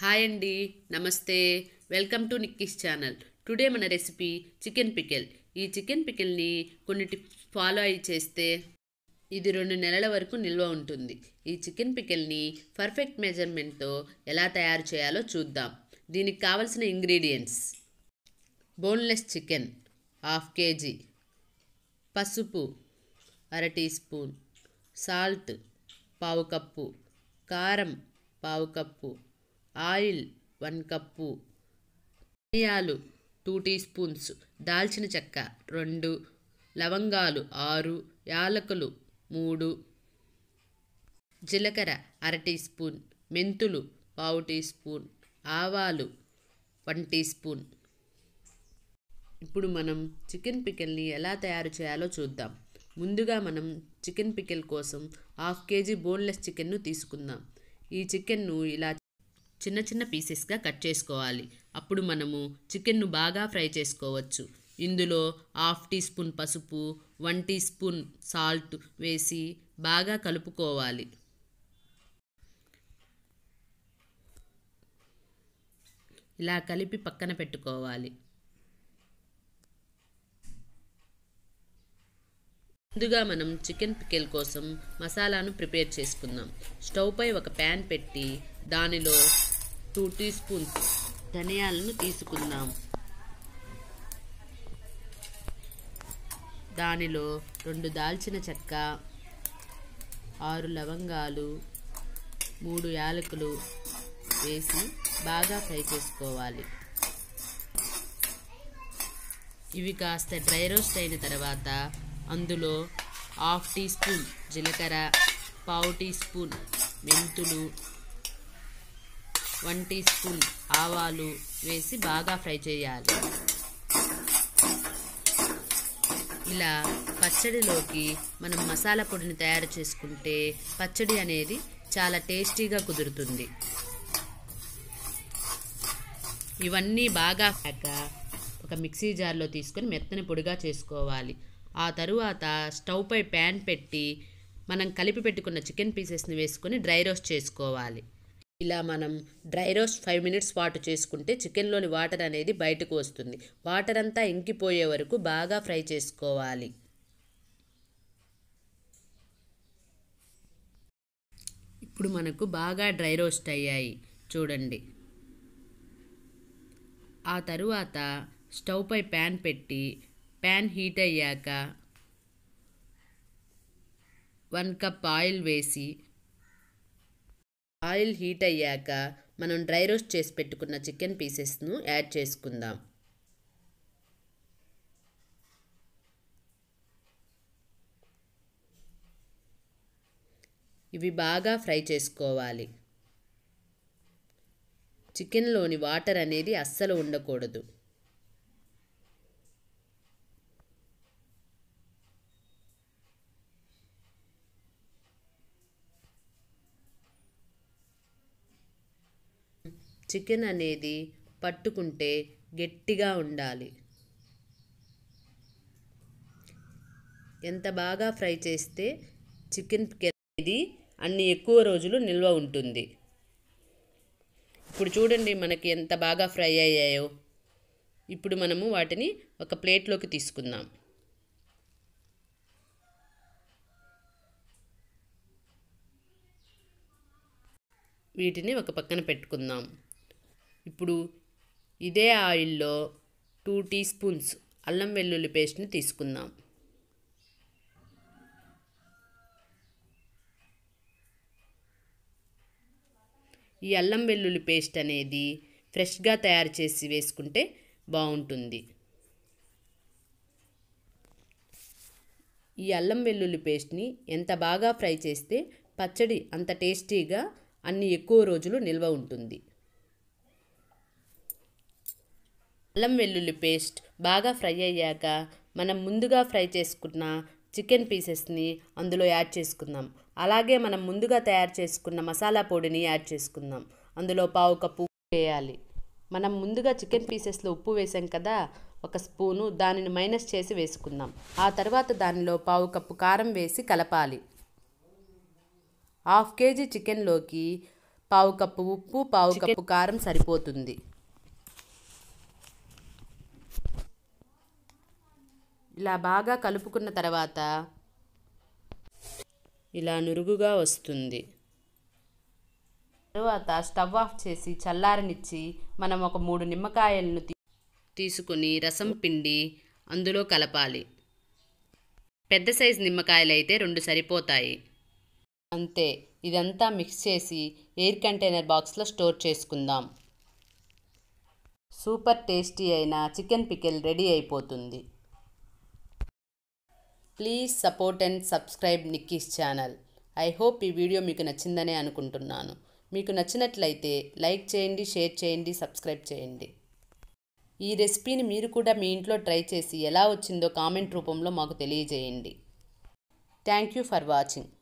hi అండి నమస్తే welcome to Nikki's channel today మన రెసిపీ చికెన్ పికెల్ ఈ చికెన్ పికెల్ని కొన్ని టిప్స్ ఫాలో అయి చేస్తే ఇది రెండు నెలల వరకు నిల్వ ఉంటుంది ఈ చికెన్ పికెల్ని పర్ఫెక్ట్ మెజర్మెంట్తో ఎలా తయారు చేయాలో చూద్దాం దీనికి కావలసిన ingredients boneless chicken half kg పసుపు అర టీ స్పూన్ సాల్ట్ పావు కప్పు కారం పావు కప్పు ఆయిల్ వన్ కప్పు ధనియాలు టూ టీ స్పూన్స్ దాల్చిన చెక్క రెండు లవంగాలు ఆరు యాలకులు మూడు జీలకర్ర అర టీ స్పూన్ మెంతులు పావు టీ స్పూన్ ఆవాలు వన్ టీ స్పూన్ ఇప్పుడు మనం చికెన్ పికెల్ని ఎలా తయారు చేయాలో చూద్దాం ముందుగా మనం చికెన్ పికెల్ కోసం హాఫ్ కేజీ బోన్లెస్ చికెన్ను తీసుకుందాం ఈ చికెన్ను ఇలా చిన్న చిన్న పీసెస్గా కట్ చేసుకోవాలి అప్పుడు మనము చికెన్ను బాగా ఫ్రై చేసుకోవచ్చు ఇందులో హాఫ్ టీ స్పూన్ పసుపు వన్ టీ స్పూన్ సాల్ట్ వేసి బాగా కలుపుకోవాలి ఇలా కలిపి పక్కన పెట్టుకోవాలి ముందుగా మనం చికెన్ పికెల్ కోసం మసాలాను ప్రిపేర్ చేసుకుందాం స్టవ్పై ఒక ప్యాన్ పెట్టి దానిలో టూ టీ స్పూన్స్ ధనియాలను తీసుకుందాం దానిలో రెండు దాల్చిన చెక్క ఆరు లవంగాలు మూడు యాలకులు వేసి బాగా ఫ్రై చేసుకోవాలి ఇవి కాస్త డ్రై రోస్ట్ అయిన తర్వాత అందులో హాఫ్ టీ స్పూన్ జీలకర్ర పావు టీ స్పూన్ మెంతులు వన్ టీ స్పూన్ ఆవాలు వేసి బాగా ఫ్రై చేయాలి ఇలా పచ్చడిలోకి మనం మసాలా పొడిని తయారు చేసుకుంటే పచ్చడి అనేది చాలా టేస్టీగా కుదురుతుంది ఇవన్నీ బాగా కాక ఒక మిక్సీ జార్లో తీసుకొని మెత్తని పొడిగా చేసుకోవాలి ఆ తరువాత స్టవ్పై ప్యాన్ పెట్టి మనం కలిపి పెట్టుకున్న చికెన్ పీసెస్ని వేసుకొని డ్రై రోస్ట్ చేసుకోవాలి ఇలా మనం డ్రై రోస్ట్ ఫైవ్ మినిట్స్ పాటు చేసుకుంటే చికెన్లోని వాటర్ అనేది బయటకు వస్తుంది వాటర్ అంతా ఇంకిపోయే వరకు బాగా ఫ్రై చేసుకోవాలి ఇప్పుడు మనకు బాగా డ్రై రోస్ట్ అయ్యాయి చూడండి ఆ తరువాత స్టవ్పై ప్యాన్ పెట్టి ప్యాన్ హీట్ అయ్యాక వన్ కప్ ఆయిల్ వేసి ఆయిల్ హీట్ అయ్యాక మనం డ్రై రోస్ట్ చేసి పెట్టుకున్న చికెన్ పీసెస్ను యాడ్ చేసుకుందాం ఇవి బాగా ఫ్రై చేసుకోవాలి చికెన్లోని వాటర్ అనేది అస్సలు ఉండకూడదు చికెన్ అనేది పట్టుకుంటే గట్టిగా ఉండాలి ఎంత బాగా ఫ్రై చేస్తే చికెన్ అనేది అన్ని ఎక్కువ రోజులు నిల్వ ఉంటుంది ఇప్పుడు చూడండి మనకి ఎంత బాగా ఫ్రై అయ్యాయో ఇప్పుడు మనము వాటిని ఒక ప్లేట్లోకి తీసుకుందాం వీటిని ఒక పక్కన పెట్టుకుందాం ఇప్పుడు ఇదే ఆయిల్లో టూ టీ స్పూన్స్ అల్లం వెల్లుల్లి పేస్ట్ని తీసుకుందాం ఈ అల్లం వెల్లుల్లి పేస్ట్ అనేది ఫ్రెష్గా తయారు చేసి వేసుకుంటే బాగుంటుంది ఈ అల్లం వెల్లుల్లి పేస్ట్ని ఎంత బాగా ఫ్రై చేస్తే పచ్చడి అంత టేస్టీగా అన్ని ఎక్కువ రోజులు నిల్వ ఉంటుంది అల్లం వెల్లుల్లి పేస్ట్ బాగా ఫ్రై అయ్యాక మనం ముందుగా ఫ్రై చేసుకున్న చికెన్ పీసెస్ని అందులో యాడ్ చేసుకుందాం అలాగే మనం ముందుగా తయారు చేసుకున్న మసాలా పొడిని యాడ్ చేసుకుందాం అందులో పావు కప్పు వేయాలి మనం ముందుగా చికెన్ పీసెస్లో ఉప్పు వేసాం కదా ఒక స్పూను దానిని మైనస్ చేసి వేసుకుందాం ఆ తర్వాత దానిలో పావు కప్పు కారం వేసి కలపాలి హాఫ్ కేజీ చికెన్లోకి పావు కప్పు ఉప్పు పావు కప్పు కారం సరిపోతుంది ఇలా బాగా కలుపుకున్న తర్వాత ఇలా నురుగుగా వస్తుంది తరువాత స్టవ్ ఆఫ్ చేసి చల్లారనిచ్చి మనం ఒక మూడు నిమ్మకాయలను తీసుకుని రసం పిండి అందులో కలపాలి పెద్ద సైజు నిమ్మకాయలు అయితే రెండు సరిపోతాయి అంతే ఇదంతా మిక్స్ చేసి ఎయిర్ కంటైనర్ బాక్స్లో స్టోర్ చేసుకుందాం సూపర్ టేస్టీ అయిన చికెన్ పికెల్ రెడీ అయిపోతుంది please support and subscribe Nikki's channel I hope ఈ వీడియో మీకు నచ్చిందనే అనుకుంటున్నాను మీకు నచ్చినట్లయితే లైక్ చేయండి షేర్ చేయండి సబ్స్క్రైబ్ చేయండి ఈ రెసిపీని మీరు కూడా మీ ఇంట్లో ట్రై చేసి ఎలా వచ్చిందో కామెంట్ రూపంలో మాకు తెలియజేయండి థ్యాంక్ యూ ఫర్ వాచింగ్